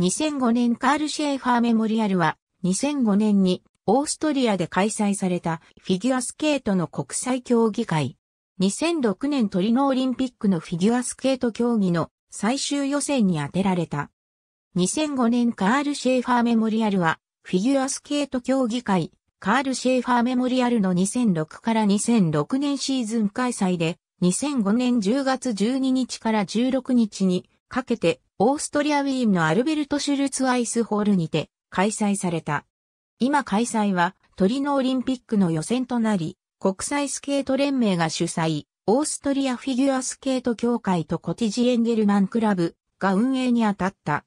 2005年カール・シェーファーメモリアルは2005年にオーストリアで開催されたフィギュアスケートの国際競技会。2006年トリノオリンピックのフィギュアスケート競技の最終予選に当てられた。2005年カール・シェーファーメモリアルはフィギュアスケート競技会カール・シェーファーメモリアルの2006から2006年シーズン開催で2005年10月12日から16日にかけてオーストリアウィーンのアルベルト・シュルツ・アイスホールにて開催された。今開催はトリノオリンピックの予選となり、国際スケート連盟が主催、オーストリアフィギュアスケート協会とコティジ・エンゲルマンクラブが運営に当たった。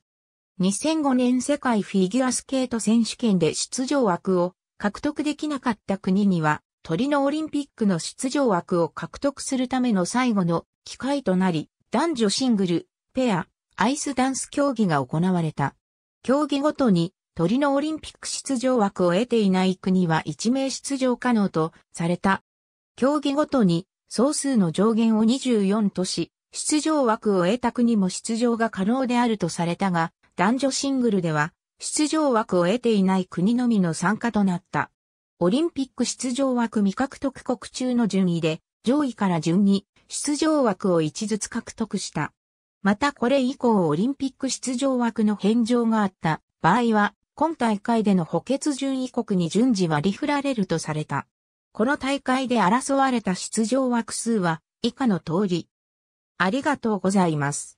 2005年世界フィギュアスケート選手権で出場枠を獲得できなかった国には、トリノオリンピックの出場枠を獲得するための最後の機会となり、男女シングル、ペア、アイスダンス競技が行われた。競技ごとに、トリノオリンピック出場枠を得ていない国は1名出場可能とされた。競技ごとに、総数の上限を24とし、出場枠を得た国も出場が可能であるとされたが、男女シングルでは、出場枠を得ていない国のみの参加となった。オリンピック出場枠未獲得国中の順位で、上位から順に出場枠を1ずつ獲得した。またこれ以降オリンピック出場枠の返上があった場合は、今大会での補欠順位国に順次割り振られるとされた。この大会で争われた出場枠数は以下の通り。ありがとうございます。